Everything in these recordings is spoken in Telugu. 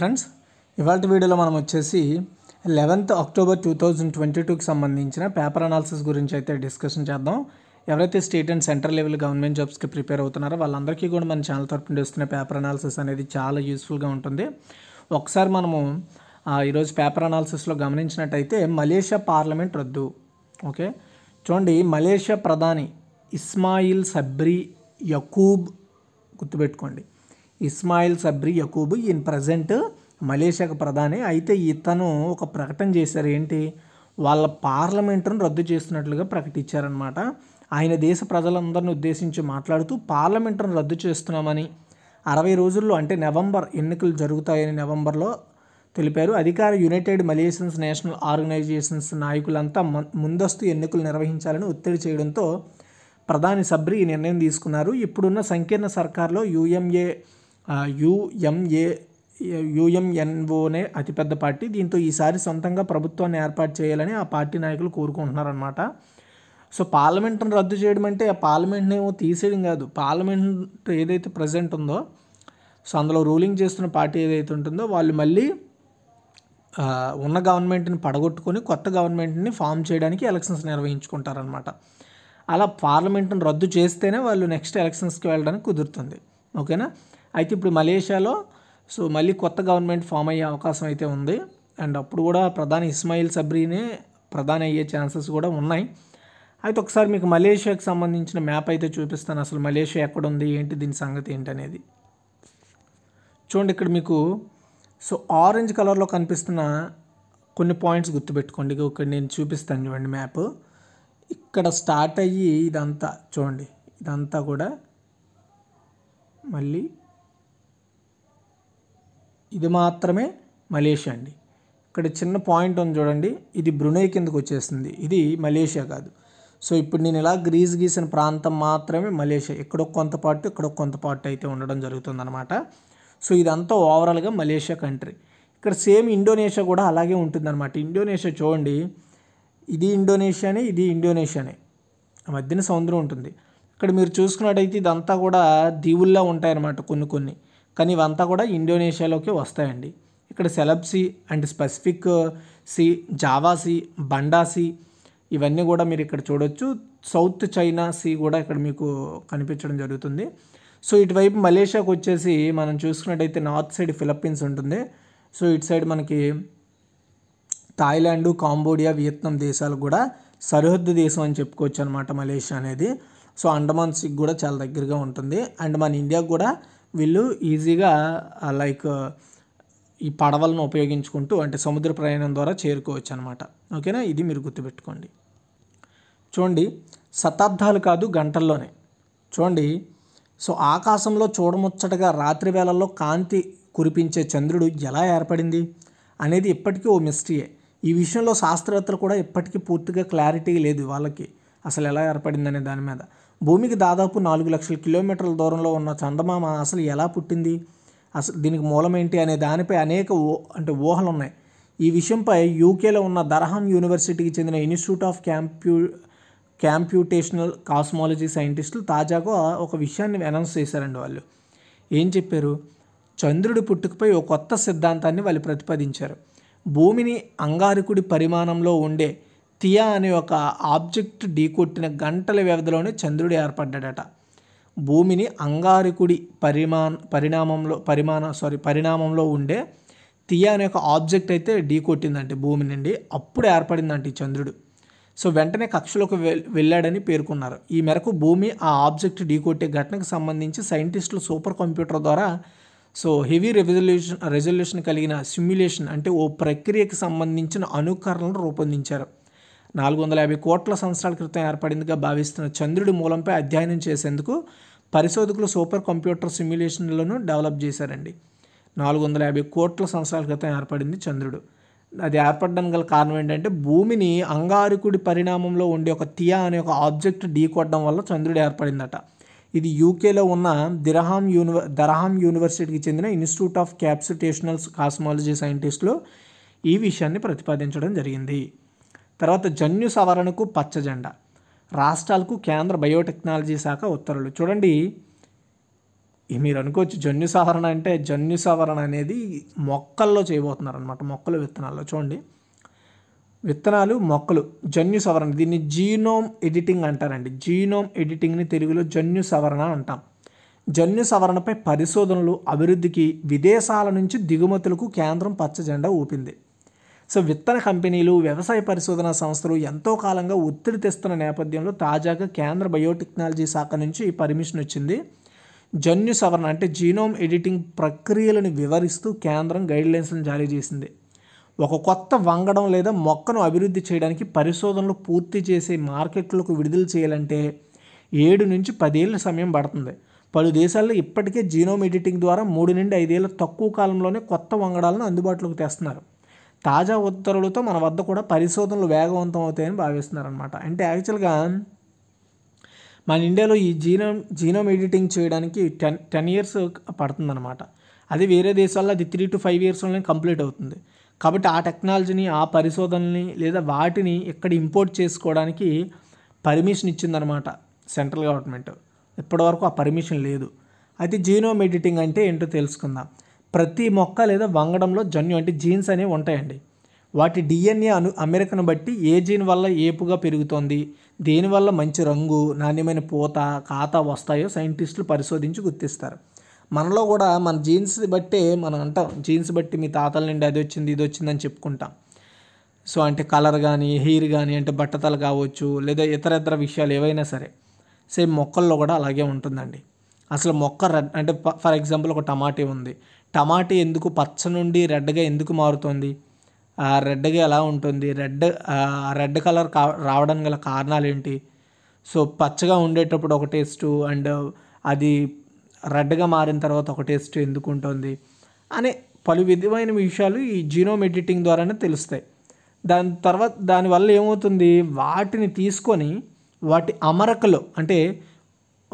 ఫ్రెండ్స్ ఇవాళ వీడియోలో మనం వచ్చేసి eleventh October two thousand twenty టూకి సంబంధించిన పేపర్ అనాలిసిస్ గురించి అయితే డిస్కషన్ చేద్దాం ఎవరైతే state and central level government జాబ్స్కి ప్రిపేర్ అవుతున్నారో వాళ్ళందరికీ కూడా మన ఛానల్ తరపు నుండి వస్తున్న పేపర్ అనాలిసిస్ అనేది చాలా యూస్ఫుల్గా ఉంటుంది ఒకసారి మనము ఈరోజు పేపర్ అనాలిసిస్లో గమనించినట్టయితే మలేషియా పార్లమెంట్ రద్దు ఓకే చూడండి మలేషియా ప్రధాని ఇస్మాయిల్ సబ్రి యకూబ్ గుర్తుపెట్టుకోండి ఇస్మాయిల్ సబ్రి యకూబ్ ఈయన ప్రజెంట్ మలేషియాకు ప్రధాని అయితే ఇతను ఒక ప్రకటన చేశారు ఏంటి వాళ్ళ పార్లమెంటును రద్దు చేస్తున్నట్లుగా ప్రకటించారనమాట ఆయన దేశ ప్రజలందరిని ఉద్దేశించి మాట్లాడుతూ పార్లమెంటును రద్దు చేస్తున్నామని అరవై రోజుల్లో అంటే నవంబర్ ఎన్నికలు జరుగుతాయని నవంబర్లో తెలిపారు అధికార యునైటెడ్ మలేషియన్స్ నేషనల్ ఆర్గనైజేషన్స్ నాయకులంతా ముందస్తు ఎన్నికలు నిర్వహించాలని ఒత్తిడి చేయడంతో ప్రధాని సబ్రి ఈ నిర్ణయం తీసుకున్నారు ఇప్పుడున్న సంకీర్ణ సర్కార్లో యూఎంఏ యుఎంఏ యుఎంఎన్ఓనే అతిపెద్ద పార్టీ దీంతో ఈసారి సొంతంగా ప్రభుత్వాన్ని ఏర్పాటు చేయాలని ఆ పార్టీ నాయకులు కోరుకుంటున్నారన్నమాట సో పార్లమెంట్ను రద్దు చేయడం అంటే ఆ పార్లమెంట్ని ఏమో తీసేయడం కాదు పార్లమెంట్ ఏదైతే ప్రజెంట్ ఉందో సో అందులో రూలింగ్ చేస్తున్న పార్టీ ఏదైతే ఉంటుందో వాళ్ళు మళ్ళీ ఉన్న గవర్నమెంట్ని పడగొట్టుకొని కొత్త గవర్నమెంట్ని ఫామ్ చేయడానికి ఎలక్షన్స్ నిర్వహించుకుంటారనమాట అలా పార్లమెంట్ను రద్దు చేస్తేనే వాళ్ళు నెక్స్ట్ ఎలక్షన్స్కి వెళ్ళడానికి కుదురుతుంది ఓకేనా అయితే ఇప్పుడు మలేషియాలో సో మళ్ళీ కొత్త గవర్నమెంట్ ఫామ్ అయ్యే అవకాశం అయితే ఉంది అండ్ అప్పుడు కూడా ప్రధాని ఇస్మాయిల్ సబ్రీనే ప్రధాని అయ్యే ఛాన్సెస్ కూడా ఉన్నాయి అయితే ఒకసారి మీకు మలేషియాకి సంబంధించిన మ్యాప్ అయితే చూపిస్తాను అసలు మలేషియా ఎక్కడుంది ఏంటి దీని సంగతి ఏంటనేది చూడండి ఇక్కడ మీకు సో ఆరెంజ్ కలర్లో కనిపిస్తున్న కొన్ని పాయింట్స్ గుర్తుపెట్టుకోండి ఇక నేను చూపిస్తాను చూడండి మ్యాప్ ఇక్కడ స్టార్ట్ అయ్యి ఇదంతా చూడండి ఇదంతా కూడా మళ్ళీ ఇది మాత్రమే మలేషియా అండి ఇక్కడ చిన్న పాయింట్ ఉంది చూడండి ఇది బ్రునై కిందకు వచ్చేస్తుంది ఇది మలేషియా కాదు సో ఇప్పుడు నేను ఇలా గ్రీజ్ గీసిన ప్రాంతం మాత్రమే మలేషియా ఎక్కడో కొంత పాటు ఇక్కడ కొంత పార్ట్ అయితే ఉండడం జరుగుతుంది అనమాట సో ఇదంతా ఓవరాల్గా మలేషియా కంట్రీ ఇక్కడ సేమ్ ఇండోనేషియా కూడా అలాగే ఉంటుందన్నమాట ఇండోనేషియా చూడండి ఇది ఇండోనేషియానే ఇది ఇండోనేషియానే మధ్యన సముద్రం ఉంటుంది ఇక్కడ మీరు చూసుకున్నట్టయితే ఇదంతా కూడా దీవుల్లో ఉంటాయన్నమాట కొన్ని కొన్ని కానీ ఇవంతా కూడా ఇండోనేషియాలోకి వస్తాయండి ఇక్కడ Celebes Sea and Pacific sea Java Sea Banda Sea ఇవన్నీ కూడా మీరు ఇక్కడ చూడొచ్చు సౌత్ చైనా సీ కూడా ఇక్కడ మీకు కనిపించడం జరుగుతుంది సో ఇటువైపు మలేషియాకు వచ్చేసి మనం చూసుకున్నట్టయితే నార్త్ సైడ్ ఫిలిప్పీన్స్ ఉంటుంది సో ఇటు సైడ్ మనకి థాయిలాండు కాంబోడియా వియత్నాం దేశాలు కూడా సరిహద్దు దేశం అని చెప్పుకోవచ్చు అనమాట మలేషియా అనేది సో అండమాన్స్కి కూడా చాలా దగ్గరగా ఉంటుంది అండ్ మన ఇండియాకు కూడా వీళ్ళు ఈజీగా లైక్ ఈ పడవలను ఉపయోగించుకుంటూ అంటే సముద్ర ప్రయాణం ద్వారా చేరుకోవచ్చు అనమాట ఓకేనా ఇది మీరు గుర్తుపెట్టుకోండి చూడండి శతాబ్దాలు కాదు గంటల్లోనే చూడండి సో ఆకాశంలో చూడముచ్చటగా రాత్రి వేళల్లో కాంతి కురిపించే చంద్రుడు ఎలా ఏర్పడింది అనేది ఇప్పటికీ ఓ మిస్టరీయే ఈ విషయంలో శాస్త్రవేత్తలు కూడా ఇప్పటికీ పూర్తిగా క్లారిటీ లేదు వాళ్ళకి అసలు ఎలా ఏర్పడింది అనే దాని మీద భూమికి దాదాపు నాలుగు లక్షల కిలోమీటర్ల దూరంలో ఉన్న చందమామ అసలు ఎలా పుట్టింది అసలు దీనికి మూలమేంటి అనే దానిపై అనేక అంటే ఊహలు ఉన్నాయి ఈ విషయంపై యూకేలో ఉన్న దర్హం యూనివర్సిటీకి చెందిన ఇన్స్టిట్యూట్ ఆఫ్ క్యాంప్యూ క్యాంప్యూటేషనల్ కాస్మాలజీ సైంటిస్టులు తాజాగా ఒక విషయాన్ని అనౌన్స్ చేశారండి వాళ్ళు ఏం చెప్పారు చంద్రుడి పుట్టుకపై ఒక కొత్త సిద్ధాంతాన్ని వాళ్ళు ప్రతిపాదించారు భూమిని అంగారికుడి పరిమాణంలో ఉండే థియా అనే ఒక ఆబ్జెక్ట్ ఢీకొట్టిన గంటల వ్యవధిలోనే చంద్రుడు ఏర్పడ్డాడట భూమిని అంగారికుడి పరిమాణ పరిణామంలో పరిమాణ సారీ పరిణామంలో ఉండే థియా అనే ఒక ఆబ్జెక్ట్ అయితే ఢీకొట్టిందంటే భూమి నుండి అప్పుడు ఏర్పడిందంట ఈ చంద్రుడు సో వెంటనే కక్షలోకి వెళ్ళాడని పేర్కొన్నారు ఈ మేరకు భూమి ఆ ఆబ్జెక్ట్ ఢీకొట్టే ఘటనకు సంబంధించి సైంటిస్టులు సూపర్ కంప్యూటర్ ద్వారా సో హెవీ రెజల్యూషన్ రెజల్యూషన్ కలిగిన సిమ్యులేషన్ అంటే ఓ ప్రక్రియకి సంబంధించిన అనుకరణను రూపొందించారు నాలుగు వందల యాభై కోట్ల సంవత్సరాల క్రితం ఏర్పడిందిగా భావిస్తున్న చంద్రుడి మూలంపై అధ్యయనం చేసేందుకు పరిశోధకులు సూపర్ కంప్యూటర్ సిమ్యులేషన్లను డెవలప్ చేశారండి నాలుగు వందల యాభై కోట్ల సంవత్సరాల క్రితం ఏర్పడింది చంద్రుడు అది ఏర్పడడానికి గల కారణం ఏంటంటే భూమిని అంగారికుడి పరిణామంలో ఉండే ఒక తియా అనే ఒక ఆబ్జెక్ట్ ఢీకొట్టడం వల్ల చంద్రుడు ఏర్పడిందట ఇది యూకేలో ఉన్న దిరహాం యూనివర్ దరహాం యూనివర్సిటీకి చెందిన ఇన్స్టిట్యూట్ ఆఫ్ క్యాప్సిటేషనల్స్ కాస్మాలజీ సైంటిస్టులు ఈ విషయాన్ని ప్రతిపాదించడం జరిగింది తర్వాత జన్యు సవరణకు పచ్చ జెండా రాష్ట్రాలకు కేంద్ర బయోటెక్నాలజీ శాఖ ఉత్తర్వులు చూడండి మీరు అనుకోవచ్చు జన్యు సవరణ అంటే జన్యు సవరణ అనేది మొక్కల్లో చేయబోతున్నారు అనమాట మొక్కలు విత్తనాల్లో చూడండి విత్తనాలు మొక్కలు జన్యు సవరణ దీన్ని జీనోమ్ ఎడిటింగ్ అంటారండి జీనోమ్ ఎడిటింగ్ని తెలుగులో జన్యు సవరణ అంటాం జన్యు సవరణపై పరిశోధనలు అభివృద్ధికి విదేశాల నుంచి దిగుమతులకు కేంద్రం పచ్చజెండా ఊపింది సో విత్తన కంపెనీలు వ్యవసాయ పరిశోధనా సంస్థలు ఎంతో కాలంగా ఒత్తిడి తెస్తున్న నేపథ్యంలో తాజాగా కేంద్ర బయోటెక్నాలజీ శాఖ నుంచి ఈ పర్మిషన్ వచ్చింది జన్యు సవరణ అంటే జీనోమ్ ఎడిటింగ్ ప్రక్రియలను వివరిస్తూ కేంద్రం గైడ్లైన్స్ను జారీ చేసింది ఒక కొత్త వంగడం లేదా మొక్కను అభివృద్ధి చేయడానికి పరిశోధనలు పూర్తి చేసే మార్కెట్లకు విడుదల చేయాలంటే ఏడు నుంచి పదేళ్ళ సమయం పడుతుంది పలు దేశాల్లో ఇప్పటికే జీనోమ్ ఎడిటింగ్ ద్వారా మూడు నుండి ఐదేళ్ల తక్కువ కాలంలోనే కొత్త వంగడాలను అందుబాటులోకి తెస్తున్నారు తాజా ఉత్తర్వులతో మన వద్ద కూడా పరిశోధనలు వేగవంతం అవుతాయని భావిస్తున్నారనమాట అంటే యాక్చువల్గా మన ఇండియాలో ఈ జీనోమ్ జీనోమ్ ఎడిటింగ్ చేయడానికి టెన్ టెన్ ఇయర్స్ పడుతుందన్నమాట అది వేరే దేశాల్లో అది త్రీ టు ఫైవ్ ఇయర్స్లోనే కంప్లీట్ అవుతుంది కాబట్టి ఆ టెక్నాలజీని ఆ పరిశోధనని లేదా వాటిని ఇక్కడ ఇంపోర్ట్ చేసుకోవడానికి పర్మిషన్ ఇచ్చిందనమాట సెంట్రల్ గవర్నమెంట్ ఇప్పటివరకు ఆ పర్మిషన్ లేదు అయితే జీనోమ్ ఎడిటింగ్ అంటే ఏంటో తెలుసుకుందాం ప్రతి మొక్క లేదా వంగడంలో జన్యు అంటే జీన్స్ అనేవి ఉంటాయండి వాటి డిఎన్ఏ అను అమెరికను బట్టి ఏ జీన్ వల్ల ఏపుగా పెరుగుతోంది దేనివల్ల మంచి రంగు నాణ్యమైన పూత ఖాతా వస్తాయో సైంటిస్టులు పరిశోధించి గుర్తిస్తారు మనలో కూడా మన జీన్స్ బట్టే మనం అంటాం జీన్స్ బట్టి మీ తాతల నుండి అది వచ్చింది ఇది వచ్చిందని చెప్పుకుంటాం సో అంటే కలర్ కానీ హెయిర్ కానీ అంటే బట్టతలు కావచ్చు లేదా ఇతర ఇతర విషయాలు ఏవైనా సరే సేమ్ మొక్కల్లో కూడా అలాగే ఉంటుందండి అసలు మొక్క రెడ్ అంటే ఫర్ ఎగ్జాంపుల్ ఒక టమాటీ ఉంది టమాటీ ఎందుకు పచ్చ నుండి రెడ్గా ఎందుకు మారుతుంది రెడ్గా ఎలా ఉంటుంది రెడ్ రెడ్ కలర్ కా రావడం గల కారణాలు ఏంటి సో పచ్చగా ఉండేటప్పుడు ఒక టేస్ట్ అండ్ అది రెడ్గా మారిన తర్వాత ఒక టేస్ట్ ఎందుకు ఉంటుంది అనే పలు విధమైన విషయాలు ఈ జీనోమ్ ఎడిటింగ్ ద్వారానే తెలుస్తాయి దాని తర్వాత దానివల్ల ఏమవుతుంది వాటిని తీసుకొని వాటి అమరకలో అంటే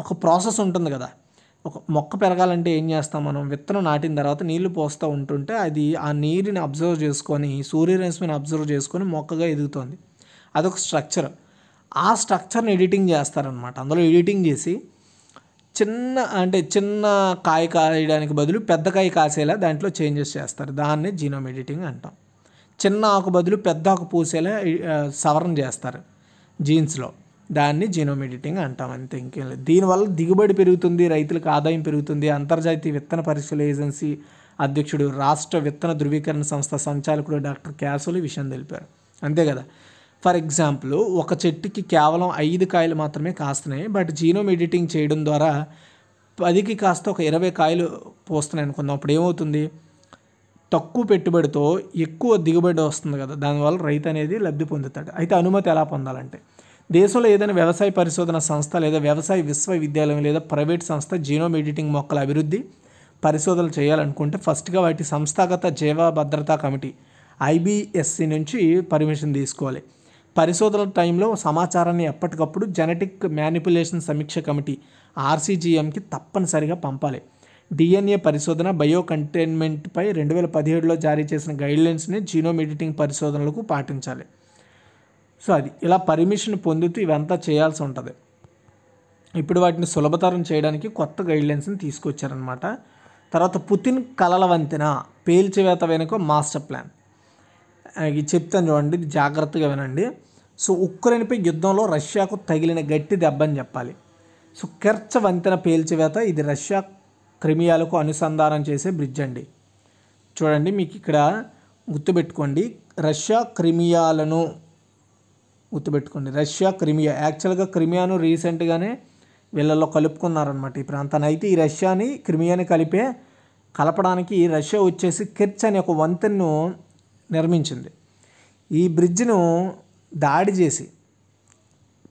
ఒక ప్రాసెస్ ఉంటుంది కదా ఒక మొక్క పెరగాలంటే ఏం చేస్తాం మనం విత్తనం నాటిన తర్వాత నీళ్లు పోస్తూ ఉంటుంటే అది ఆ నీరుని అబ్జర్వ్ చేసుకొని సూర్యరశ్మిని అబ్జర్వ్ చేసుకొని మొక్కగా ఎదుగుతుంది అదొక స్ట్రక్చర్ ఆ స్ట్రక్చర్ని ఎడిటింగ్ చేస్తారనమాట అందులో ఎడిటింగ్ చేసి చిన్న అంటే చిన్న కాయ కాయడానికి బదులు పెద్ద కాయ కాసేలా దాంట్లో చేంజెస్ చేస్తారు దాన్నే జీనోమ్ ఎడిటింగ్ అంటాం చిన్న ఆకు బదులు పెద్ద ఆకు పూసేలా సవరణ చేస్తారు జీన్స్లో దాన్ని జినోమ్ ఎడిటింగ్ అంటాం అంతే ఇంకేం లేదు దీనివల్ల దిగుబడి పెరుగుతుంది రైతులకు ఆదాయం పెరుగుతుంది అంతర్జాతీయ విత్తన పరీక్షల ఏజెన్సీ అధ్యక్షుడు రాష్ట్ర విత్తన ధృవీకరణ సంస్థ సంచాలకుడు డాక్టర్ క్యాసోలు విషయం తెలిపారు అంతే కదా ఫర్ ఎగ్జాంపుల్ ఒక చెట్టుకి కేవలం ఐదు కాయలు మాత్రమే కాస్తున్నాయి బట్ జీనోమ్ ఎడిటింగ్ చేయడం ద్వారా పదికి కాస్త ఒక ఇరవై కాయలు పోస్తున్నాయి అనుకుందాం అప్పుడు ఏమవుతుంది తక్కువ పెట్టుబడితో ఎక్కువ దిగుబడి వస్తుంది కదా దానివల్ల రైతు అనేది లబ్ధి పొందుతాడు అయితే అనుమతి ఎలా పొందాలంటే దేశంలో ఏదైనా వ్యవసాయ పరిశోధన సంస్థ లేదా వ్యవసాయ విశ్వవిద్యాలయం లేదా ప్రైవేట్ సంస్థ జీనోమ్ ఎడిటింగ్ మొక్కల అభివృద్ధి పరిశోధనలు చేయాలనుకుంటే ఫస్ట్గా వాటి సంస్థాగత జీవ భద్రతా కమిటీ ఐబిఎస్సి నుంచి పర్మిషన్ తీసుకోవాలి పరిశోధన టైంలో సమాచారాన్ని ఎప్పటికప్పుడు జెనెటిక్ మ్యానిపులేషన్ సమీక్ష కమిటీ ఆర్సీజీఎంకి తప్పనిసరిగా పంపాలి డిఎన్ఏ పరిశోధన బయో కంటైన్మెంట్పై రెండు వేల పదిహేడులో జారీ చేసిన గైడ్లైన్స్ని జీనోమ్ ఎడిటింగ్ పరిశోధనలకు పాటించాలి సో అది ఇలా పర్మిషన్ పొందుతూ ఇవంతా చేయాల్సి ఉంటుంది ఇప్పుడు వాటిని సులభతరం చేయడానికి కొత్త గైడ్లైన్స్ని తీసుకొచ్చారనమాట తర్వాత పుతిన్ కలల వంతెన పేల్చివేత వెనుక మాస్టర్ ప్లాన్ ఇది చెప్తాను చూడండి జాగ్రత్తగా వినండి సో ఉక్రెయిన్పై యుద్ధంలో రష్యాకు తగిలిన గట్టి దెబ్బని చెప్పాలి సో కెర్చ వంతెన పేల్చివేత ఇది రష్యా క్రిమియాలకు అనుసంధానం చేసే బ్రిడ్జ్ అండి చూడండి మీకు ఇక్కడ గుర్తుపెట్టుకోండి రష్యా క్రిమియాలను గుర్తుపెట్టుకోండి రష్యా క్రిమియా యాక్చువల్గా క్రిమియాను రీసెంట్గానే వీళ్ళల్లో కలుపుకున్నారనమాట ఈ ప్రాంతాన్ని అయితే ఈ రష్యాని క్రిమియాని కలిపే కలపడానికి రష్యా వచ్చేసి కెర్చ్ అనే ఒక వంతెన్ను నిర్మించింది ఈ బ్రిడ్జ్ను దాడి చేసి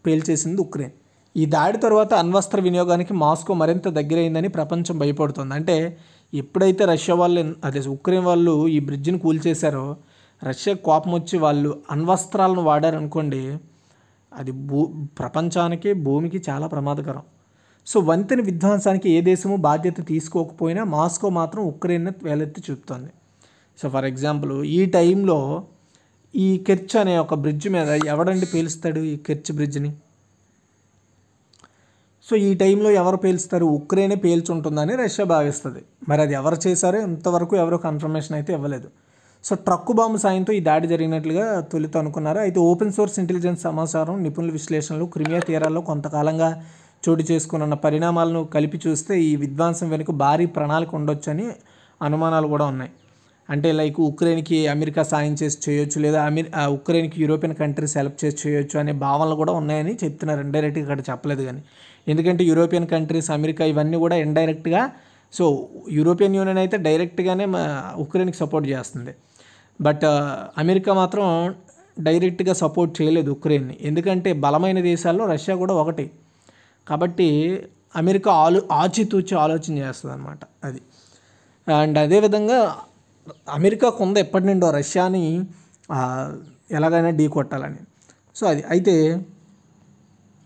పేల్చేసింది ఉక్రెయిన్ ఈ దాడి తర్వాత అణ్వస్త్ర వినియోగానికి మాస్కో మరింత దగ్గరైందని ప్రపంచం భయపడుతుంది అంటే ఎప్పుడైతే రష్యా వాళ్ళు అదే ఉక్రెయిన్ వాళ్ళు ఈ బ్రిడ్జిని కూల్చేశారో రష్యా కోపం వచ్చి వాళ్ళు అణ్వస్త్రాలను వాడారనుకోండి అది భూ ప్రపంచానికి భూమికి చాలా ప్రమాదకరం సో వంతెన విధ్వంసానికి ఏ దేశము బాధ్యత తీసుకోకపోయినా మాస్కో మాత్రం ఉక్రెయిన్ వేలెత్తి చూపుతోంది సో ఫర్ ఎగ్జాంపుల్ ఈ టైంలో ఈ కెర్చ్ అనే ఒక బ్రిడ్జ్ మీద ఎవడండి పేలుస్తాడు ఈ కెర్చ్ బ్రిడ్జ్ని సో ఈ టైంలో ఎవరు పేలుస్తారు ఉక్రెయిన్ పేల్చుంటుందని రష్యా భావిస్తుంది మరి అది ఎవరు చేశారో ఇంతవరకు ఎవరు కన్ఫర్మేషన్ అయితే ఇవ్వలేదు సో ట్రక్కు బాంబు సాయంతో ఈ దాడి జరిగినట్లుగా తొలుత అనుకున్నారు అయితే ఓపెన్ సోర్స్ ఇంటెలిజెన్స్ సమాచారం నిపుణుల విశ్లేషణలు క్రిమియా తీరాల్లో కొంతకాలంగా చోటు చేసుకున్న పరిణామాలను కలిపి చూస్తే ఈ విధ్వంసం వెనుక భారీ ప్రణాళిక ఉండొచ్చని అనుమానాలు కూడా ఉన్నాయి అంటే లైక్ ఉక్రెయిన్కి అమెరికా సాయం చేసి చేయొచ్చు లేదా అమెరి ఉక్రెయిన్కి యూరోపియన్ కంట్రీస్ హెల్ప్ చేసి చేయొచ్చు అనే భావనలు కూడా ఉన్నాయని చెప్తున్నారు ఇండైరెక్ట్గా ఇక్కడ చెప్పలేదు కానీ ఎందుకంటే యూరోపియన్ కంట్రీస్ అమెరికా ఇవన్నీ కూడా ఇండైరెక్ట్గా సో యూరోపియన్ యూనియన్ అయితే డైరెక్ట్గానే మా ఉక్రెయిన్కి సపోర్ట్ చేస్తుంది బట్ అమెరికా మాత్రం డైరెక్ట్గా సపోర్ట్ చేయలేదు ఉక్రెయిన్ని ఎందుకంటే బలమైన దేశాల్లో రష్యా కూడా ఒకటి కాబట్టి అమెరికా ఆలో ఆచితూచి ఆలోచన చేస్తుంది అనమాట అది అండ్ అదేవిధంగా అమెరికా కొంద ఎప్పటి నుండో రష్యాని ఎలాగైనా ఢీ కొట్టాలని సో అది అయితే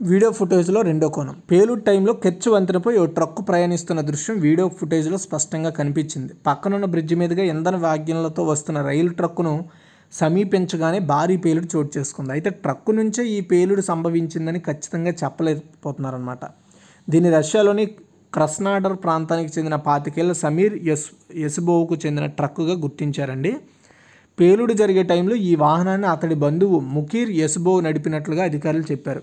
వీడియో ఫుటేజ్లో రెండో కోణం పేలుడు టైంలో కెచ్ వంతెనపై ఓ ట్రక్కు ప్రయాణిస్తున్న దృశ్యం వీడియో ఫుటేజ్లో స్పష్టంగా కనిపించింది పక్కనున్న బ్రిడ్జి మీదుగా ఇంధన వాగ్యంలతో వస్తున్న రైలు ట్రక్కును సమీపించగానే భారీ పేలుడు చోటు చేసుకుంది అయితే ట్రక్కు నుంచే ఈ పేలుడు సంభవించిందని ఖచ్చితంగా చెప్పలేకపోతున్నారనమాట దీన్ని రష్యాలోని క్రస్నాడర్ ప్రాంతానికి చెందిన పాతికేళ్ల సమీర్ యస్ యసుబోవుకు చెందిన ట్రక్కుగా గుర్తించారండి పేలుడు జరిగే టైంలో ఈ వాహనాన్ని అతడి బంధువు ముకీర్ యసుబోవు నడిపినట్లుగా అధికారులు చెప్పారు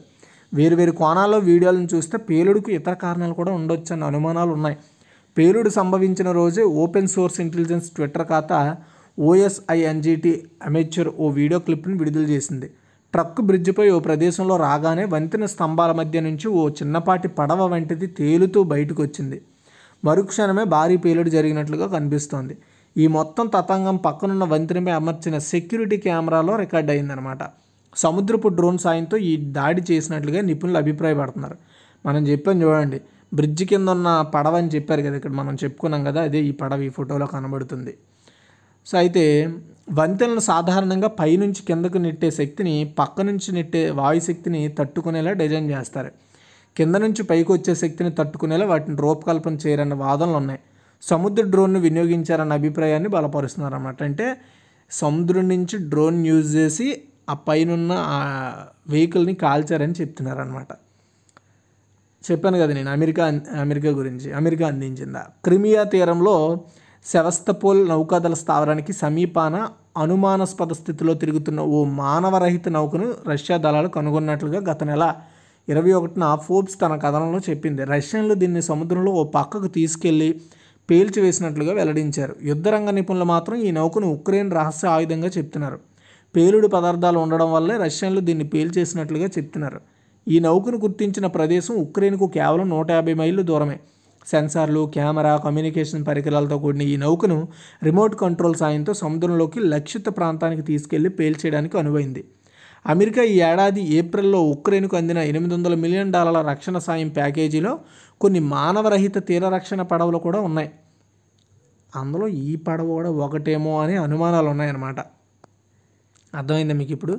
వేరువేరు కోణాల్లో వీడియోలను చూస్తే పేలుడుకు ఇతర కారణాలు కూడా ఉండొచ్చు అన్న అనుమానాలు ఉన్నాయి పేలుడు సంభవించిన రోజే ఓపెన్ సోర్స్ ఇంటెలిజెన్స్ ట్విట్టర్ ఖాతా ఓఎస్ఐఎన్జిటి అమెచ్యూర్ ఓ వీడియో క్లిప్ను విడుదల చేసింది ట్రక్ బ్రిడ్జిపై ఓ ప్రదేశంలో రాగానే వంతెన స్తంభాల మధ్య నుంచి ఓ చిన్నపాటి పడవ వంటిది తేలుతూ బయటకు వచ్చింది మరుక్షణమే భారీ పేలుడు జరిగినట్లుగా కనిపిస్తోంది ఈ మొత్తం తతంగం పక్కనున్న వంతెనపై అమర్చిన సెక్యూరిటీ కెమెరాలో రికార్డ్ అయిందనమాట సముద్రపు డ్రోన్ సాయంతో ఈ దాడి చేసినట్లుగా నిపుణులు అభిప్రాయపడుతున్నారు మనం చెప్పాం చూడండి బ్రిడ్జ్ కింద ఉన్న పడవ అని చెప్పారు కదా ఇక్కడ మనం చెప్పుకున్నాం కదా అదే ఈ పడవ ఈ ఫోటోలో కనబడుతుంది సో అయితే వంతెనలు సాధారణంగా పైనుంచి కిందకు నెట్టే శక్తిని పక్క నుంచి నెట్టే వాయు శక్తిని తట్టుకునేలా డిజైన్ చేస్తారు కింద నుంచి పైకి వచ్చే శక్తిని తట్టుకునేలా వాటిని రూపకల్పన చేయరన్న వాదనలు ఉన్నాయి సముద్ర డ్రోన్ను వినియోగించారన్న అభిప్రాయాన్ని బలపరుస్తున్నారు అన్నమాట అంటే సముద్రం నుంచి డ్రోన్ యూజ్ చేసి ఆ పైనున్న ఆ వెహికల్ని కాల్చారని చెప్తున్నారు అనమాట చెప్పాను కదా నేను అమెరికా అమెరికా గురించి అమెరికా అందించిందా క్రిమియా తీరంలో సెవస్తపోల్ నౌకాదళ స్థావరానికి సమీపాన అనుమానాస్పద స్థితిలో తిరుగుతున్న ఓ మానవరహిత నౌకను రష్యా దళాలు కనుగొన్నట్లుగా గత నెల ఇరవై ఒకటిన ఫోర్బ్స్ తన కథనంలో చెప్పింది రష్యన్లు దీన్ని సముద్రంలో ఓ పక్కకు తీసుకెళ్లి పేల్చివేసినట్లుగా వెల్లడించారు యుద్ధరంగ నిపుణులు మాత్రం ఈ నౌకను ఉక్రెయిన్ రహస్య ఆయుధంగా చెప్తున్నారు పేలుడు పదార్థాలు ఉండడం వల్లే రష్యన్లు దీన్ని పేల్చేసినట్లుగా చెప్తున్నారు ఈ నౌకను గుర్తించిన ప్రదేశం ఉక్రెయిన్కు కేవలం నూట యాభై మైళ్ళు దూరమే సెన్సార్లు కెమెరా కమ్యూనికేషన్ పరికరాలతో కూడిన ఈ నౌకను రిమోట్ కంట్రోల్ సాయంతో సముద్రంలోకి లక్షిత ప్రాంతానికి తీసుకెళ్లి పేల్చేయడానికి అనువైంది అమెరికా ఈ ఏడాది ఏప్రిల్లో ఉక్రెయిన్కు అందిన ఎనిమిది వందల మిలియన్ డాలర్ల రక్షణ సాయం ప్యాకేజీలో కొన్ని మానవరహిత తీర రక్షణ పడవలు కూడా ఉన్నాయి అందులో ఈ పడవ కూడా ఒకటేమో అనే అనుమానాలు ఉన్నాయన్నమాట అర్థమైందా మీకు ఇప్పుడు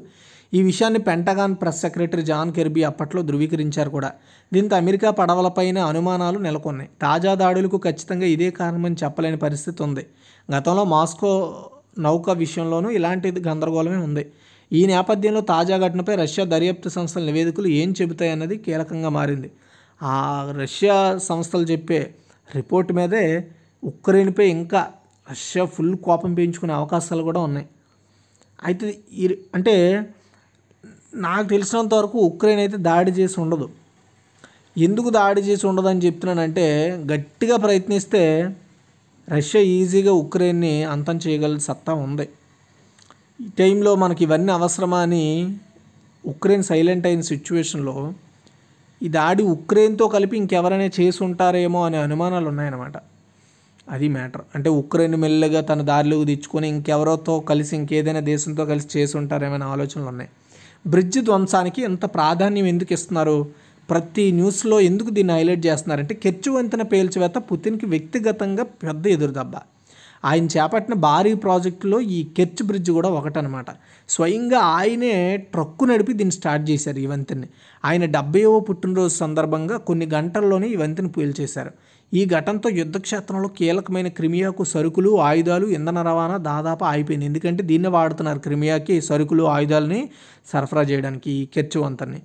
ఈ విషయాన్ని Pentagon press secretary John Kirby అప్పట్లో ధృవీకరించారు కూడా దీంతో అమెరికా పడవలపైన అనుమానాలు నెలకొన్నాయి తాజా దాడులకు ఖచ్చితంగా ఇదే కారణమని చెప్పలేని పరిస్థితి ఉంది గతంలో మాస్కో నౌక విషయంలోనూ ఇలాంటి గందరగోళమే ఉంది ఈ నేపథ్యంలో తాజా ఘటనపై రష్యా దర్యాప్తు సంస్థల నివేదికలు ఏం చెబుతాయన్నది కీలకంగా మారింది ఆ రష్యా సంస్థలు చెప్పే రిపోర్ట్ మీదే ఉక్రెయిన్పై ఇంకా రష్యా ఫుల్ కోపం పెంచుకునే అవకాశాలు కూడా ఉన్నాయి అయితే అంటే నాకు తెలిసినంత వరకు ఉక్రెయిన్ అయితే దాడి చేసి ఉండదు ఎందుకు దాడి చేసి ఉండదని చెప్తున్నానంటే గట్టిగా ప్రయత్నిస్తే రష్యా ఈజీగా ఉక్రెయిన్ని అంతం చేయగల సత్తా ఉంది ఈ టైంలో మనకి ఇవన్నీ అవసరమా అని ఉక్రెయిన్ సైలెంట్ అయిన సిచ్యువేషన్లో ఈ దాడి ఉక్రెయిన్తో కలిపి ఇంకెవరైనా చేసి ఉంటారేమో అనే అనుమానాలు ఉన్నాయన్నమాట అది మ్యాటర్ అంటే ఉక్రెయిన్ మెల్లగా తన దారిలోకి తెచ్చుకొని ఇంకెవరితో కలిసి ఇంకేదైనా దేశంతో కలిసి చేసి ఉంటారేమైనా ఆలోచనలు ఉన్నాయి బ్రిడ్జ్ ధ్వంసానికి ఎంత ప్రాధాన్యం ఎందుకు ఇస్తున్నారు ప్రతి న్యూస్లో ఎందుకు దీన్ని హైలైట్ చేస్తున్నారంటే కెర్చు వంతెన పేల్చివేత పుతిన్కి వ్యక్తిగతంగా పెద్ద ఎదురుదెబ్బ ఆయన చేపట్టిన భారీ ప్రాజెక్టులో ఈ కెర్చ్ బ్రిడ్జ్ కూడా ఒకటనమాట స్వయంగా ఆయనే ట్రక్కు నడిపి దీన్ని స్టార్ట్ చేశారు ఈ వంతెన్ని ఆయన డెబ్బైవ పుట్టినరోజు సందర్భంగా కొన్ని గంటల్లోనే ఈ వంతెన పేల్చేశారు ఈ ఘటనతో యుద్ధక్షేత్రంలో కీలకమైన క్రిమియాకు సరుకులు ఆయుధాలు ఇంధన రవాణా దాదాపు ఆగిపోయింది ఎందుకంటే దీన్ని వాడుతున్నారు క్రిమియాకి సరుకులు ఆయుధాలని సరఫరా చేయడానికి ఈ కెర్చివంతని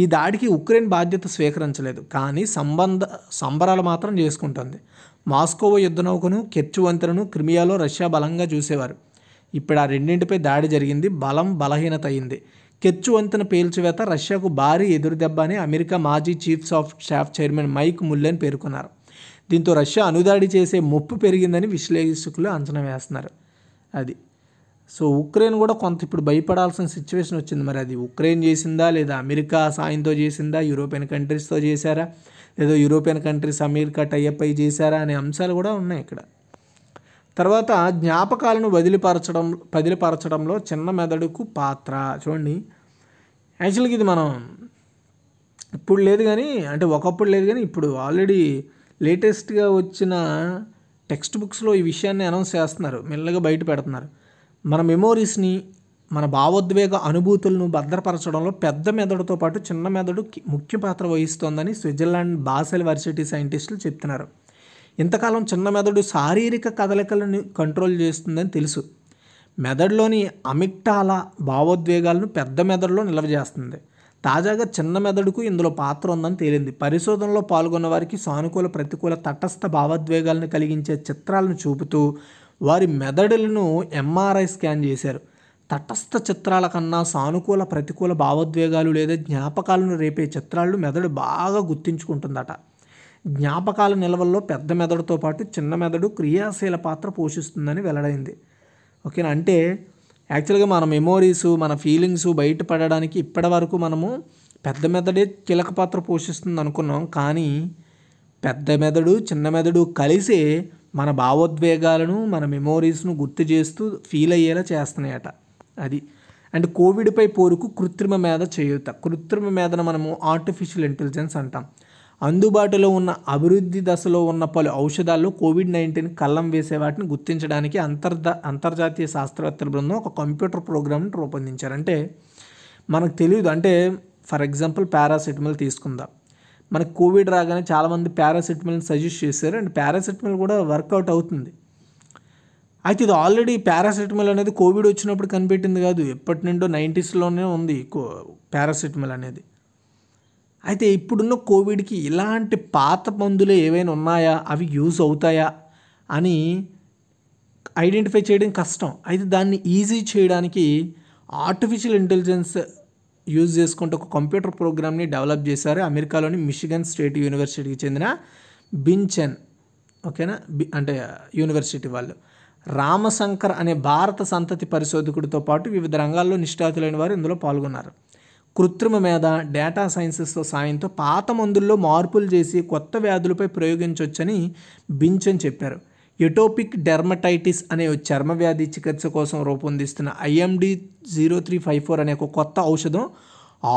ఈ దాడికి ఉక్రెయిన్ బాధ్యత స్వీకరించలేదు కానీ సంబంధ సంబరాలు మాత్రం చేసుకుంటుంది మాస్కోవ యుద్ధ నౌకను వంతెనను క్రిమియాలో రష్యా బలంగా చూసేవారు ఇప్పుడు ఆ రెండింటిపై దాడి జరిగింది బలం బలహీనత అయింది కెచ్చు వంతెన పేల్చివేత రష్యాకు భారీ ఎదురుదెబ్బ అని అమెరికా మాజీ chiefs of staff chairman Mike Mullen పేర్కొన్నారు దీంతో రష్యా అనుదాడి చేసే ముప్పు పెరిగిందని విశ్లేషకులు అంచనా వేస్తున్నారు అది సో ఉక్రెయిన్ కూడా కొంత ఇప్పుడు భయపడాల్సిన సిచ్యువేషన్ వచ్చింది మరి అది ఉక్రెయిన్ చేసిందా లేదా అమెరికా సాయంతో చేసిందా యూరోపియన్ కంట్రీస్తో చేశారా లేదా యూరోపియన్ కంట్రీస్ అమెరికా టైఅప్ అయి చేశారా అనే అంశాలు కూడా ఉన్నాయి ఇక్కడ తర్వాత జ్ఞాపకాలను వదిలిపరచడం వదిలిపరచడంలో చిన్న మెదడుకు పాత్ర చూడండి యాక్చువల్గా ఇది మనం ఇప్పుడు లేదు కానీ అంటే ఒకప్పుడు లేదు కానీ ఇప్పుడు ఆల్రెడీ లేటెస్ట్గా వచ్చిన టెక్స్ట్ బుక్స్లో ఈ విషయాన్ని అనౌన్స్ చేస్తున్నారు మెల్లగా బయట పెడుతున్నారు మన మెమోరీస్ని మన భావోద్వేగ అనుభూతులను భద్రపరచడంలో పెద్ద మెదడుతో పాటు చిన్న మెదడు ముఖ్య పాత్ర వహిస్తోందని స్విట్జర్లాండ్ బాసెల్ వర్సిటీ సైంటిస్టులు చెప్తున్నారు ఇంతకాలం చిన్న మెదడు శారీరక కదలికలను కంట్రోల్ చేస్తుందని తెలుసు మెదడులోని అమిక్టాల భావోద్వేగాలను పెద్ద మెదడులో నిల్వ చేస్తుంది తాజాగా చిన్న మెదడుకు ఇందులో పాత్ర ఉందని తేలింది పరిశోధనలో పాల్గొన్న వారికి సానుకూల ప్రతికూల తటస్థ భావోద్వేగాలను కలిగించే చిత్రాలను చూపుతూ వారి మెదడులను ఎంఆర్ఐ స్కాన్ చేశారు తటస్థ చిత్రాల కన్నా సానుకూల ప్రతికూల భావోద్వేగాలు లేదా జ్ఞాపకాలను రేపే చిత్రాలను మెదడు బాగా గుర్తించుకుంటుందట జ్ఞాపకాల నిల్వల్లో పెద్ద మెదడుతో పాటు చిన్న మెదడు క్రియాశీల పాత్ర పోషిస్తుందని వెల్లడైంది ఓకేనా అంటే యాక్చువల్గా మన మెమోరీస్ మన ఫీలింగ్స్ బయటపడడానికి ఇప్పటి వరకు మనము పెద్ద మెదడే కీలక పాత్ర పోషిస్తుంది అనుకున్నాం కానీ పెద్ద మెదడు చిన్న మెదడు కలిసే మన భావోద్వేగాలను మన మెమోరీస్ను గుర్తు చేస్తూ ఫీల్ అయ్యేలా చేస్తున్నాయట అది అండ్ కోవిడ్పై పోరుకు కృత్రిమ మేధ చేయుత కృత్రిమ మేధను మనము ఆర్టిఫిషియల్ ఇంటెలిజెన్స్ అంటాం అందుబాటులో ఉన్న అభివృద్ధి దశలో ఉన్న పలు ఔషధాల్లో కోవిడ్ నైన్టీన్ కళ్ళం వేసే వాటిని గుర్తించడానికి అంతర్జా అంతర్జాతీయ శాస్త్రవేత్తల బృందం ఒక కంప్యూటర్ ప్రోగ్రామ్ని రూపొందించారు అంటే మనకు తెలియదు అంటే ఫర్ ఎగ్జాంపుల్ పారాసిటమల్ తీసుకుందాం మనకు కోవిడ్ రాగానే చాలామంది పారాసిటమల్ని సజెస్ట్ చేశారు అండ్ పారాసిటమాల్ కూడా వర్కౌట్ అవుతుంది అయితే ఇది ఆల్రెడీ పారాసిటమల్ అనేది కోవిడ్ వచ్చినప్పుడు కనిపెట్టింది కాదు ఎప్పటి నుండో నైంటీస్లోనే ఉంది పారాసిటమల్ అనేది అయితే ఇప్పుడున్న కోవిడ్కి ఇలాంటి పాత మందులు ఏవైనా ఉన్నాయా అవి యూజ్ అవుతాయా అని ఐడెంటిఫై చేయడం కష్టం అయితే దాన్ని ఈజీ చేయడానికి ఆర్టిఫిషియల్ ఇంటెలిజెన్స్ యూజ్ చేసుకుంటూ ఒక కంప్యూటర్ ప్రోగ్రామ్ని డెవలప్ చేశారు అమెరికాలోని మిషిగన్ స్టేట్ యూనివర్సిటీకి చెందిన బిన్చెన్ ఓకేనా అంటే యూనివర్సిటీ వాళ్ళు రామశంకర్ అనే భారత సంతతి పరిశోధకుడితో పాటు వివిధ రంగాల్లో నిష్ణాతులైన వారు ఇందులో పాల్గొన్నారు కృత్రిమ మీద డేటా సైన్సెస్తో సాయంతో పాత మందుల్లో మార్పులు చేసి కొత్త వ్యాధులపై ప్రయోగించవచ్చని బించన్ చెప్పారు ఎటోపిక్ డెర్మటైటిస్ అనే చర్మ వ్యాధి చికిత్స కోసం రూపొందిస్తున్న IMD zero three five four అనే ఒక కొత్త ఔషధం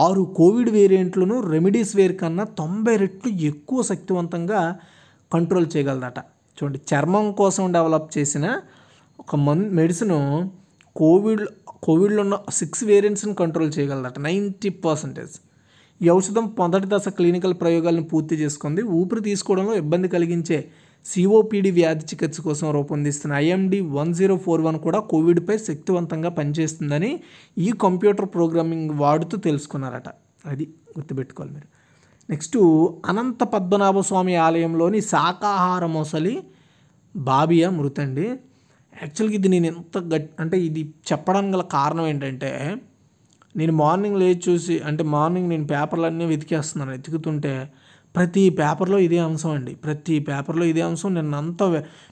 ఆరు కోవిడ్ వేరియంట్లను రెమెడీస్ వేర్ కన్నా తొంభై రెట్లు ఎక్కువ శక్తివంతంగా కంట్రోల్ చేయగలదట చూడండి చర్మం కోసం డెవలప్ చేసిన ఒక మన్ మెడిసిన్ కోవిడ్ కోవిడ్లో ఉన్న సిక్స్ వేరియంట్స్ని కంట్రోల్ చేయగలదట నైంటీ పర్సెంటేజ్ ఈ ఔషధం మొదటి దశ క్లినికల్ ప్రయోగాలను పూర్తి చేసుకుంది ఊపిరి తీసుకోవడంలో ఇబ్బంది కలిగించే సిఓపిడి వ్యాధి చికిత్స కోసం రూపొందిస్తున్న IMD one zero four one కూడా కోవిడ్పై శక్తివంతంగా పనిచేస్తుందని ఈ కంప్యూటర్ ప్రోగ్రామింగ్ వాడుతూ తెలుసుకున్నారట అది గుర్తుపెట్టుకోవాలి మీరు నెక్స్ట్ అనంత పద్మనాభ స్వామి ఆలయంలోని శాకాహార మొసలి బాబియా మృతండి యాక్చువల్గా ఇది నేను ఎంత గట్ అంటే ఇది చెప్పడానికి గల కారణం ఏంటంటే నేను మార్నింగ్ లేచి చూసి అంటే మార్నింగ్ నేను పేపర్లన్నీ వెతికేస్తున్నాను వెతుకుతుంటే ప్రతి పేపర్లో ఇదే అంశం అండి ప్రతి పేపర్లో ఇదే అంశం నేను అంత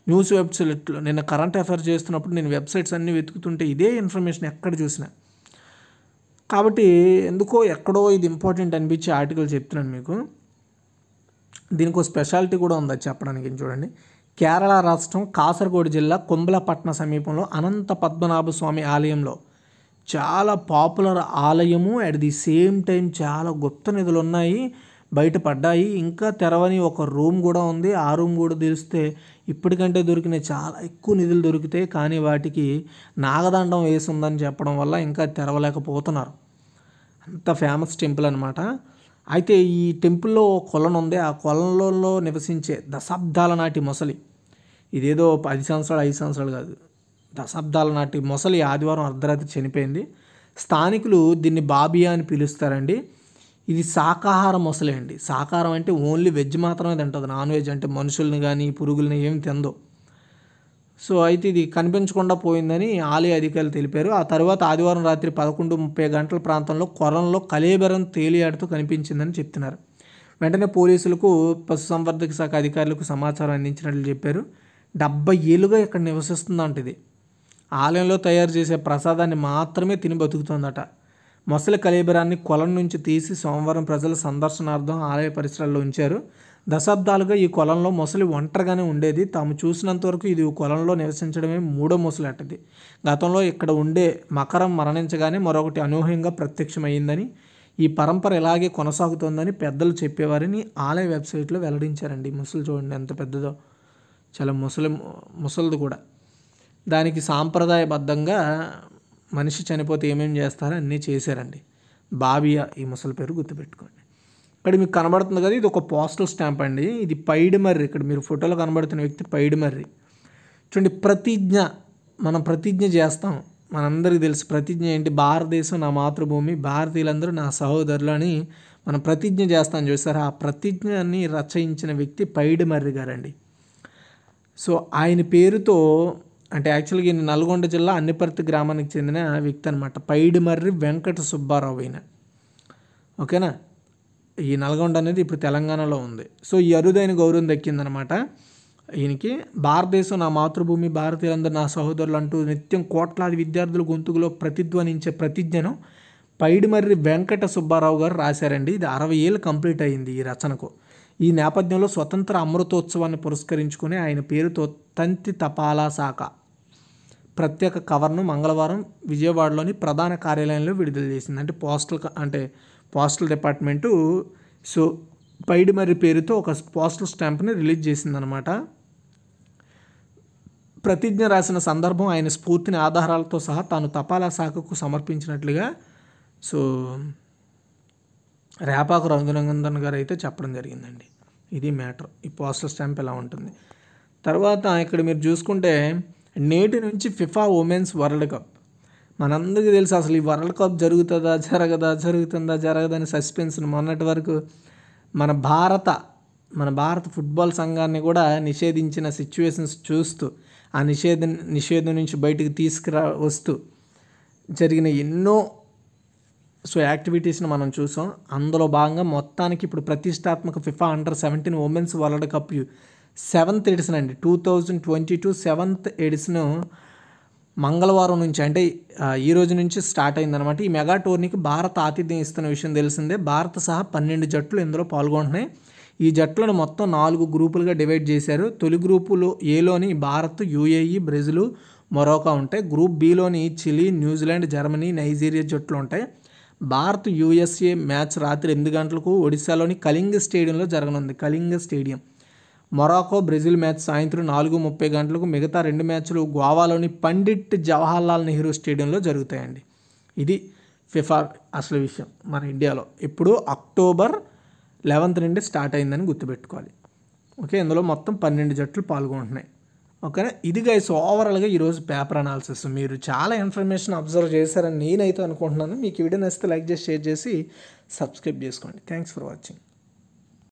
న్యూస్ వెబ్సైట్లో నిన్న కరెంట్ అఫైర్స్ చేస్తున్నప్పుడు నేను వెబ్సైట్స్ అన్నీ వెతుకుతుంటే ఇదే ఇన్ఫర్మేషన్ ఎక్కడ చూసినా కాబట్టి ఎందుకో ఎక్కడో ఇది ఇంపార్టెంట్ అనిపించే ఆర్టికల్ చెప్తున్నాను మీకు దీనికి స్పెషాలిటీ కూడా ఉంది చెప్పడానికి చూడండి కేరళ రాష్ట్రం కాసర్గోడు జిల్లా కుంబలపట్న సమీపంలో అనంత పద్మనాభ స్వామి ఆలయంలో చాలా పాపులర్ ఆలయము అట్ ది సేమ్ టైం చాలా గుప్త నిధులు ఉన్నాయి బయటపడ్డాయి ఇంకా తెరవని ఒక రూమ్ కూడా ఉంది ఆ రూమ్ కూడా తెలిస్తే ఇప్పటికంటే దొరికిన చాలా ఎక్కువ నిధులు దొరికితే కానీ వాటికి నాగదండం వేసిందని చెప్పడం వల్ల ఇంకా తెరవలేకపోతున్నారు అంత ఫేమస్ టెంపుల్ అనమాట అయితే ఈ టెంపుల్లో కొలను ఉంది ఆ కొలంలో నివసించే దశాబ్దాల నాటి మొసలి ఇదేదో పది సంవత్సరాలు ఐదు సంవత్సరాలు కాదు దశాబ్దాల నాటి మొసలి ఆదివారం అర్ధరాత్రి చనిపోయింది స్థానికులు దీన్ని బాబియా అని పిలుస్తారండి ఇది శాకాహార మొసలి అండి శాకాహారం అంటే ఓన్లీ వెజ్ మాత్రమే తింటుంది నాన్ వెజ్ అంటే మనుషుల్ని కానీ పురుగుల్ని ఏమి తిందో సో అయితే ఇది కనిపించకుండా పోయిందని ఆలయ అధికారులు తెలిపారు ఆ తర్వాత ఆదివారం రాత్రి పదకొండు ముప్పై గంటల ప్రాంతంలో కొలంలో కలేబరం తేలియాడుతూ కనిపించిందని చెప్తున్నారు వెంటనే పోలీసులకు పశుసంవర్ధక శాఖ అధికారులకు సమాచారం అందించినట్లు చెప్పారు డెబ్బై ఏళ్ళుగా ఇక్కడ నివసిస్తుందంట ఇది ఆలయంలో తయారు చేసే ప్రసాదాన్ని మాత్రమే తిని బతుకుతోందట మొసలి కలేబరాన్ని కొలం నుంచి తీసి సోమవారం ప్రజల సందర్శనార్థం ఆలయ పరిసరాల్లో ఉంచారు దశాబ్దాలుగా ఈ కొలంలో మొసలి ఒంటరిగానే ఉండేది తాము చూసినంత వరకు ఇది కొలంలో నివసించడమే మూడో అట్టది గతంలో ఇక్కడ ఉండే మకరం మరణించగానే మరొకటి అనూహ్యంగా ప్రత్యక్షమైందని ఈ పరంపర ఇలాగే కొనసాగుతోందని పెద్దలు చెప్పేవారని ఆలయ వెబ్సైట్లో వెల్లడించారండి ముసలి చూడండి ఎంత పెద్దదో చాలా ముసలి ముసలిది కూడా దానికి సాంప్రదాయబద్ధంగా మనిషి చనిపోతే ఏమేమి చేస్తారో అన్నీ చేశారండి బాబియా ఈ ముసలి పేరు గుర్తుపెట్టుకోండి ఇక్కడ మీకు కనబడుతుంది కదా ఇది ఒక పోస్టల్ స్టాంప్ అండి ఇది పైడిమర్రి ఇక్కడ మీరు ఫోటోలో కనబడుతున్న వ్యక్తి పైడిమర్రి చూడండి ప్రతిజ్ఞ మనం ప్రతిజ్ఞ చేస్తాం మనందరికీ తెలుసు ప్రతిజ్ఞ ఏంటి భారతదేశం నా మాతృభూమి భారతీయులందరూ నా సహోదరులు అని మనం ప్రతిజ్ఞ చేస్తాం చూసారు ఆ ప్రతిజ్ఞని రచయించిన వ్యక్తి పైడిమర్రి గారండి సో ఆయన పేరుతో అంటే యాక్చువల్గా ఈయన నల్గొండ జిల్లా అన్నిపర్తి గ్రామానికి చెందిన వ్యక్తి అనమాట పైడిమర్రి వెంకట సుబ్బారావు ఈయన ఓకేనా ఈ నల్గొండ అనేది ఇప్పుడు తెలంగాణలో ఉంది సో ఈ అరుదైన గౌరవం దక్కిందనమాట ఈయనకి భారతదేశం నా మాతృభూమి భారతీయులందరూ నా సహోదరులు అంటూ నిత్యం కోట్లాది విద్యార్థుల గొంతుకులో ప్రతిధ్వనించే ప్రతిజ్ఞను పైడిమర్రి వెంకట సుబ్బారావు గారు రాశారండి ఇది అరవై ఏళ్ళు కంప్లీట్ అయింది ఈ రచనకు ఈ నేపథ్యంలో స్వతంత్ర అమృతోత్సవాన్ని పురస్కరించుకుని ఆయన పేరుతో తంతి తపాలా శాఖ ప్రత్యేక కవర్ను మంగళవారం విజయవాడలోని ప్రధాన కార్యాలయంలో విడుదల చేసింది అంటే పోస్టల్ అంటే పోస్టల్ డిపార్ట్మెంటు సో పైడిమర్రి పేరుతో ఒక పోస్టల్ స్టాంప్ని రిలీజ్ చేసిందనమాట ప్రతిజ్ఞ రాసిన సందర్భం ఆయన స్ఫూర్తిని ఆధారాలతో సహా తాను తపాలా శాఖకు సమర్పించినట్లుగా సో రేపాకు రంగురంగందన్ గారు అయితే చెప్పడం జరిగిందండి ఇది మ్యాటర్ ఈ పోస్టల్ స్టాంప్ ఎలా ఉంటుంది తర్వాత ఇక్కడ మీరు చూసుకుంటే నేటి నుంచి ఫిఫా ఉమెన్స్ వరల్డ్ కప్ మనందరికీ తెలుసు అసలు ఈ వరల్డ్ కప్ జరుగుతుందా జరగదా జరుగుతుందా జరగదని సస్పెన్స్ మొన్నటి వరకు మన భారత మన భారత ఫుట్బాల్ సంఘాన్ని కూడా నిషేధించిన సిచ్యువేషన్స్ చూస్తూ ఆ నిషేధ నిషేధం నుంచి బయటకు తీసుకురా వస్తూ జరిగిన ఎన్నో సో యాక్టివిటీస్ని మనం చూసాం అందులో భాగంగా మొత్తానికి ఇప్పుడు ప్రతిష్టాత్మక FIFA under seventeen women's world cup seventh edition అండి two thousand twenty two seventh edition మంగళవారం నుంచి అంటే ఈ రోజు నుంచి స్టార్ట్ అయిందనమాట ఈ మెగా టోర్నీకి భారత ఆతిథ్యం ఇస్తున్న విషయం తెలిసిందే భారత సహా పన్నెండు జట్లు ఇందులో పాల్గొంటున్నాయి ఈ జట్లను మొత్తం నాలుగు గ్రూపులుగా డివైడ్ చేశారు తొలి గ్రూపులో ఏలోని భారత్ యూఏఈ బ్రెజిల్ మొరోకా ఉంటాయి గ్రూప్ బిలోని చిలీ న్యూజిలాండ్ జర్మనీ నైజీరియా జట్లు ఉంటాయి భారత్ యూఎస్ఏ మ్యాచ్ రాత్రి ఎనిమిది గంటలకు ఒడిశాలోని కళింగ స్టేడియంలో జరగనుంది Kalinga stadium Morocco Brazil match సాయంత్రం నాలుగు ముప్పై గంటలకు మిగతా రెండు మ్యాచ్లు గోవాలోని పండిట్ జవహర్లాల్ నెహ్రూ స్టేడియంలో జరుగుతాయండి ఇది ఫిఫా అసలు విషయం మన ఇండియాలో ఇప్పుడు అక్టోబర్ లెవెన్త్ నుండి స్టార్ట్ అయిందని గుర్తుపెట్టుకోవాలి ఓకే ఇందులో మొత్తం పన్నెండు జట్లు పాల్గొంటున్నాయి ఓకేనా ఇది గైస్ ఓవరాల్గా ఈరోజు పేపర్ అనాలిసిస్ మీరు చాలా ఇన్ఫర్మేషన్ అబ్జర్వ్ చేశారని నేనైతే అనుకుంటున్నాను మీకు వీడియో నచ్చితే లైక్ చేసి షేర్ చేసి సబ్స్క్రైబ్ చేసుకోండి థ్యాంక్స్ ఫర్ వాచింగ్